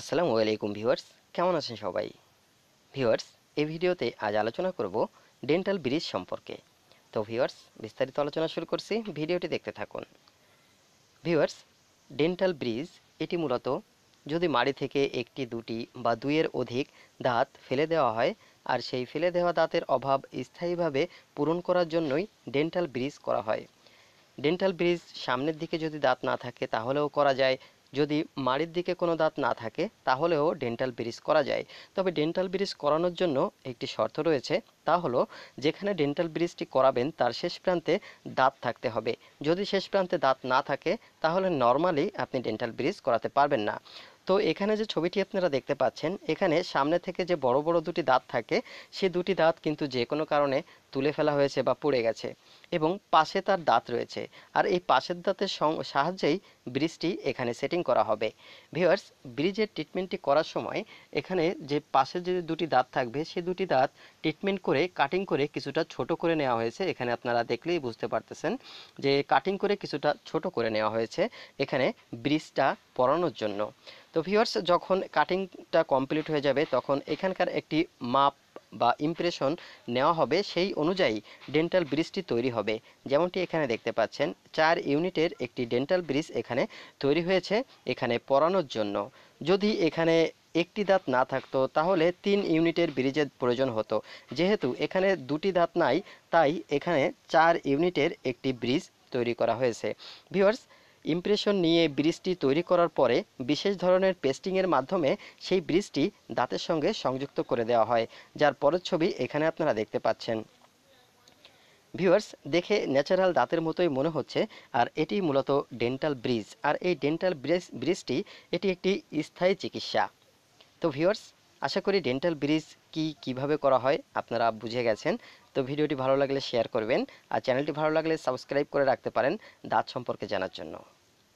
আসসালামু আলাইকুম ভিউয়ার্স কেমন আছেন সবাই ভিউয়ার্স এই ভিডিওতে আজ আলোচনা করব ডেন্টাল ব্রিজ সম্পর্কে তো ভিউয়ার্স বিস্তারিত আলোচনা শুরু করছি ভিডিওটি দেখতে থাকুন ভিউয়ার্স ডেন্টাল ব্রিজ এটি মূলত যদি মাড়ি থেকে একটি দুটি বা দুইয়ের অধিক দাঁত ফেলে দেওয়া হয় আর সেই ফেলে দেওয়া দাঁতের অভাব স্থায়ীভাবে পূরণ করার জন্যই ডেন্টাল ব্রিজ করা হয় ডেন্টাল ব্রিজ সামনের দিকে যদি দাঁত না থাকে তাহলেও করা যায় যদি মাড়ির দিকে কোনো দাঁত না থাকে তাহলেও ডেন্টাল ব্রিজ করা যায় তবে ডেন্টাল ব্রিজ করানোর জন্য একটি শর্ত রয়েছে তা হলো যেখানে ডেন্টাল ব্রিজটি করাবেন তার শেষ প্রান্তে দাঁত থাকতে হবে যদি শেষ প্রান্তে দাঁত না থাকে তাহলে নর্মালি আপনি ডেন্টাল ব্রিজ করাতে পারবেন না তো এখানে যে ছবিটি আপনারা দেখতে পাচ্ছেন এখানে সামনে থেকে যে বড় বড় দুটি দাঁত থাকে সে দুটি দাঁত কিন্তু যে কোনো কারণে তুলে ফেলা হয়েছে বা পড়ে গেছে এবং পাশে তার দাঁত রয়েছে আর এই পাশের দাঁতের সাহায্যেই ব্রিজটি এখানে সেটিং করা হবে ভিওয়ার্স ব্রিজের ট্রিটমেন্টটি করার সময় এখানে যে পাশে যে দুটি দাঁত থাকবে সে দুটি দাঁত ট্রিটমেন্ট করে কাটিং করে কিছুটা ছোট করে নেওয়া হয়েছে এখানে আপনারা দেখলেই বুঝতে পারতেছেন যে কাটিং করে কিছুটা ছোট করে নেওয়া হয়েছে এখানে ব্রিজটা পরানোর জন্য তো ভিউয়ার্স যখন কাটিংটা কমপ্লিট হয়ে যাবে তখন এখানকার একটি মাপ বা ইমপ্রেশন নেওয়া হবে সেই অনুযায়ী ডেন্টাল ব্রিজটি তৈরি হবে যেমনটি এখানে দেখতে পাচ্ছেন চার ইউনিটের একটি ডেন্টাল ব্রিজ এখানে তৈরি হয়েছে এখানে পরানোর জন্য যদি এখানে একটি দাঁত না থাকতো তাহলে তিন ইউনিটের ব্রিজের প্রয়োজন হতো যেহেতু এখানে দুটি দাঁত নাই তাই এখানে চার ইউনিটের একটি ব্রিজ তৈরি করা হয়েছে ভিউয়ার্স ইমপ্রেশন নিয়ে ব্রিজটি তৈরি করার পরে বিশেষ ধরনের পেস্টিংয়ের মাধ্যমে সেই ব্রিজটি দাঁতের সঙ্গে সংযুক্ত করে দেওয়া হয় যার পরের ছবি এখানে আপনারা দেখতে পাচ্ছেন ভিউয়ার্স দেখে ন্যাচারাল দাঁতের মতোই মনে হচ্ছে আর এটি মূলত ডেন্টাল ব্রিজ আর এই ডেন্টাল ব্রিজ ব্রিজটি এটি একটি স্থায়ী চিকিৎসা তো ভিউয়ার্স আশা করি ডেন্টাল ব্রিজ কি কিভাবে করা হয় আপনারা বুঝে গেছেন তো ভিডিওটি ভালো লাগলে শেয়ার করবেন আর চ্যানেলটি ভালো লাগলে সাবস্ক্রাইব করে রাখতে পারেন দাঁত সম্পর্কে জানার জন্য